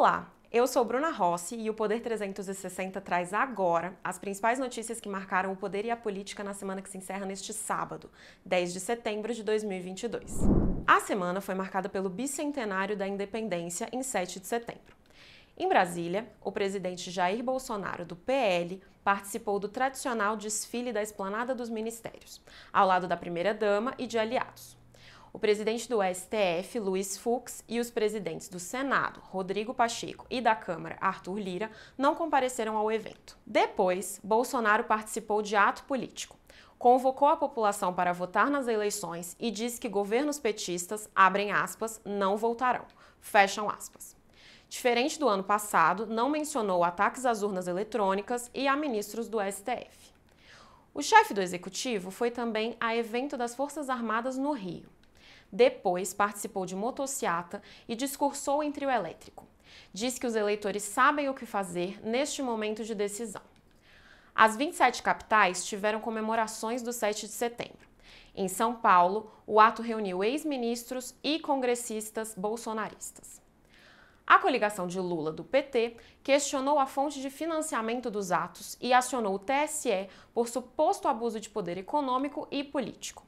Olá, eu sou Bruna Rossi e o Poder 360 traz agora as principais notícias que marcaram o poder e a política na semana que se encerra neste sábado, 10 de setembro de 2022. A semana foi marcada pelo bicentenário da independência em 7 de setembro. Em Brasília, o presidente Jair Bolsonaro, do PL, participou do tradicional desfile da esplanada dos ministérios, ao lado da primeira-dama e de aliados o presidente do STF, Luiz Fux, e os presidentes do Senado, Rodrigo Pacheco, e da Câmara, Arthur Lira, não compareceram ao evento. Depois, Bolsonaro participou de ato político. Convocou a população para votar nas eleições e disse que governos petistas, abrem aspas, não voltarão. Fecham aspas. Diferente do ano passado, não mencionou ataques às urnas eletrônicas e a ministros do STF. O chefe do executivo foi também a evento das Forças Armadas no Rio. Depois, participou de motociata e discursou em trio elétrico. Diz que os eleitores sabem o que fazer neste momento de decisão. As 27 capitais tiveram comemorações do 7 de setembro. Em São Paulo, o ato reuniu ex-ministros e congressistas bolsonaristas. A coligação de Lula do PT questionou a fonte de financiamento dos atos e acionou o TSE por suposto abuso de poder econômico e político.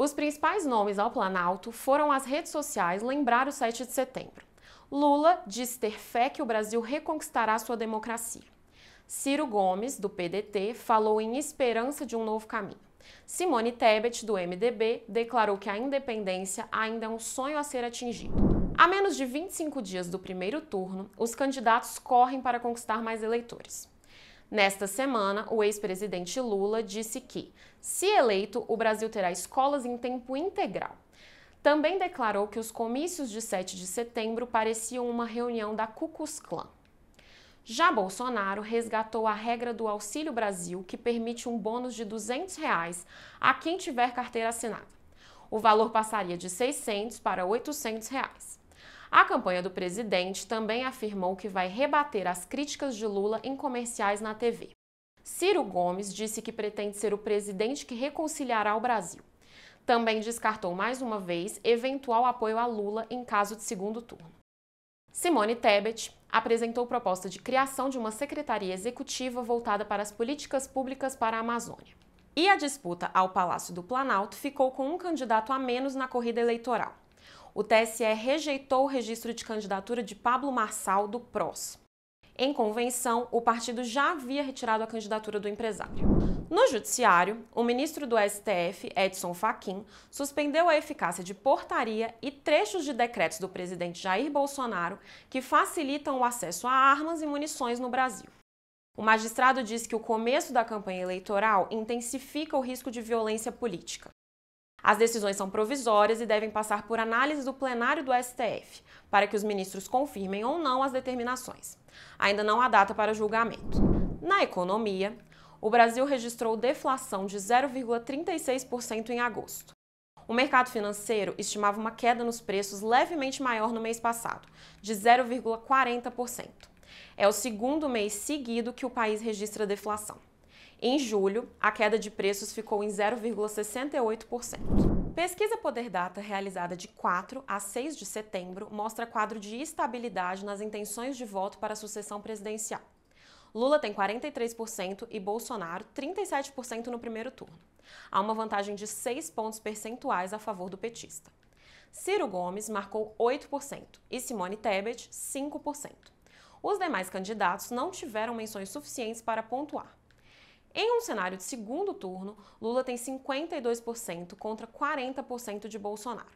Os principais nomes ao Planalto foram as redes sociais lembrar o 7 de setembro. Lula diz ter fé que o Brasil reconquistará sua democracia. Ciro Gomes, do PDT, falou em esperança de um novo caminho. Simone Tebet, do MDB, declarou que a independência ainda é um sonho a ser atingido. A menos de 25 dias do primeiro turno, os candidatos correm para conquistar mais eleitores. Nesta semana, o ex-presidente Lula disse que, se eleito, o Brasil terá escolas em tempo integral. Também declarou que os comícios de 7 de setembro pareciam uma reunião da Cucus Clã. Já Bolsonaro resgatou a regra do Auxílio Brasil, que permite um bônus de R$ 200 reais a quem tiver carteira assinada. O valor passaria de 600 para 800 reais. A campanha do presidente também afirmou que vai rebater as críticas de Lula em comerciais na TV. Ciro Gomes disse que pretende ser o presidente que reconciliará o Brasil. Também descartou mais uma vez eventual apoio a Lula em caso de segundo turno. Simone Tebet apresentou proposta de criação de uma secretaria executiva voltada para as políticas públicas para a Amazônia. E a disputa ao Palácio do Planalto ficou com um candidato a menos na corrida eleitoral o TSE rejeitou o registro de candidatura de Pablo Marçal do PROS. Em convenção, o partido já havia retirado a candidatura do empresário. No judiciário, o ministro do STF, Edson Fachin, suspendeu a eficácia de portaria e trechos de decretos do presidente Jair Bolsonaro que facilitam o acesso a armas e munições no Brasil. O magistrado diz que o começo da campanha eleitoral intensifica o risco de violência política. As decisões são provisórias e devem passar por análise do plenário do STF, para que os ministros confirmem ou não as determinações. Ainda não há data para julgamento. Na economia, o Brasil registrou deflação de 0,36% em agosto. O mercado financeiro estimava uma queda nos preços levemente maior no mês passado, de 0,40%. É o segundo mês seguido que o país registra deflação. Em julho, a queda de preços ficou em 0,68%. Pesquisa Poder Data, realizada de 4 a 6 de setembro, mostra quadro de estabilidade nas intenções de voto para a sucessão presidencial. Lula tem 43% e Bolsonaro 37% no primeiro turno. Há uma vantagem de 6 pontos percentuais a favor do petista. Ciro Gomes marcou 8% e Simone Tebet 5%. Os demais candidatos não tiveram menções suficientes para pontuar. Em um cenário de segundo turno, Lula tem 52% contra 40% de Bolsonaro.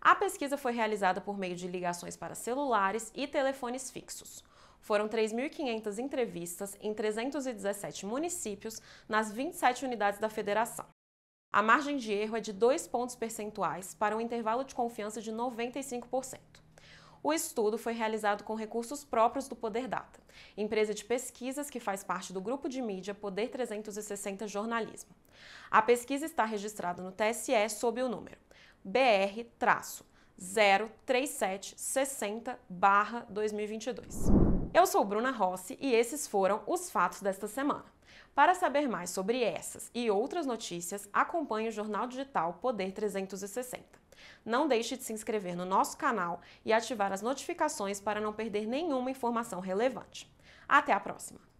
A pesquisa foi realizada por meio de ligações para celulares e telefones fixos. Foram 3.500 entrevistas em 317 municípios nas 27 unidades da federação. A margem de erro é de 2 pontos percentuais para um intervalo de confiança de 95%. O estudo foi realizado com recursos próprios do Poder Data, empresa de pesquisas que faz parte do grupo de mídia Poder 360 Jornalismo. A pesquisa está registrada no TSE sob o número BR-03760-2022. Eu sou Bruna Rossi e esses foram os fatos desta semana. Para saber mais sobre essas e outras notícias, acompanhe o jornal digital Poder 360. Não deixe de se inscrever no nosso canal e ativar as notificações para não perder nenhuma informação relevante. Até a próxima!